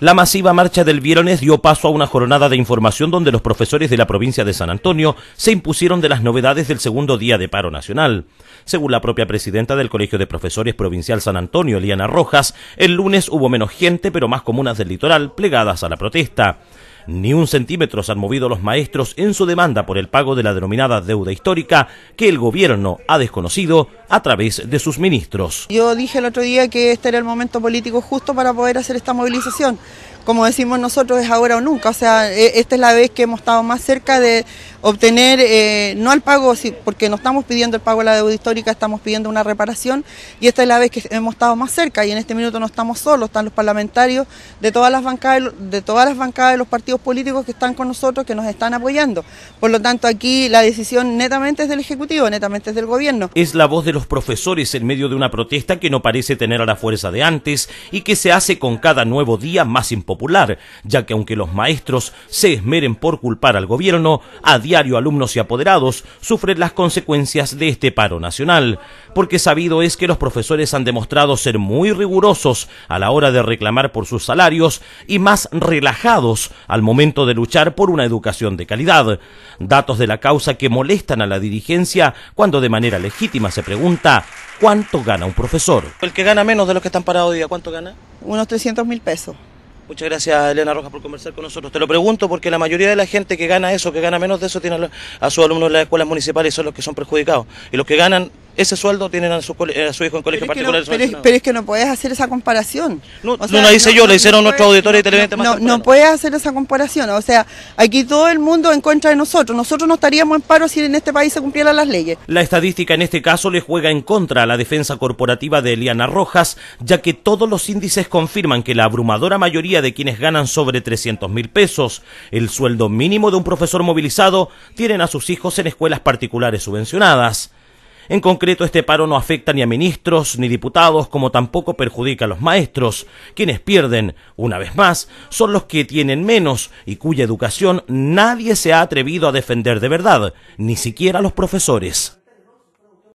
La masiva marcha del viernes dio paso a una jornada de información donde los profesores de la provincia de San Antonio se impusieron de las novedades del segundo día de paro nacional. Según la propia presidenta del Colegio de Profesores Provincial San Antonio, Eliana Rojas, el lunes hubo menos gente pero más comunas del litoral plegadas a la protesta. Ni un centímetro se han movido los maestros en su demanda por el pago de la denominada deuda histórica que el gobierno ha desconocido a través de sus ministros. Yo dije el otro día que este era el momento político justo para poder hacer esta movilización. Como decimos nosotros, es ahora o nunca. O sea, e, esta es la vez que hemos estado más cerca de obtener, eh, no al pago, porque no estamos pidiendo el pago de la deuda histórica, estamos pidiendo una reparación y esta es la vez que hemos estado más cerca y en este minuto no estamos solos, están los parlamentarios de todas las bancadas, de todas las bancadas de los partidos políticos que están con nosotros, que nos están apoyando. Por lo tanto, aquí la decisión netamente es del Ejecutivo, netamente es del Gobierno. Es la voz de profesores en medio de una protesta que no parece tener a la fuerza de antes y que se hace con cada nuevo día más impopular, ya que aunque los maestros se esmeren por culpar al gobierno, a diario alumnos y apoderados sufren las consecuencias de este paro nacional, porque sabido es que los profesores han demostrado ser muy rigurosos a la hora de reclamar por sus salarios y más relajados al momento de luchar por una educación de calidad. Datos de la causa que molestan a la dirigencia cuando de manera legítima se pregunta pregunta, ¿cuánto gana un profesor? El que gana menos de los que están parados hoy día, ¿cuánto gana? Unos 300 mil pesos. Muchas gracias, Elena Rojas, por conversar con nosotros. Te lo pregunto porque la mayoría de la gente que gana eso, que gana menos de eso, tiene a sus alumnos en las escuelas municipales y son los que son perjudicados. Y los que ganan ese sueldo tienen a su, a hijo en colegio particular. pero, es, que no puedes hacer esa comparación. No, la hice yo, la hicieron nuestros auditores y televidentes No, no puedes hacer esa comparación. O sea, aquí todo el mundo en contra de nosotros. Nosotros no estaríamos en paro si en este país se cumplieran las leyes. La estadística en este caso le juega en contra a la defensa corporativa de Eliana Rojas, ya que todos los índices confirman que la abrumadora mayoría de quienes ganan sobre 300 mil pesos, el sueldo mínimo de un profesor movilizado, tienen a sus hijos en escuelas particulares subvencionadas. En concreto, este paro no afecta ni a ministros ni diputados, como tampoco perjudica a los maestros. Quienes pierden, una vez más, son los que tienen menos y cuya educación nadie se ha atrevido a defender de verdad, ni siquiera los profesores.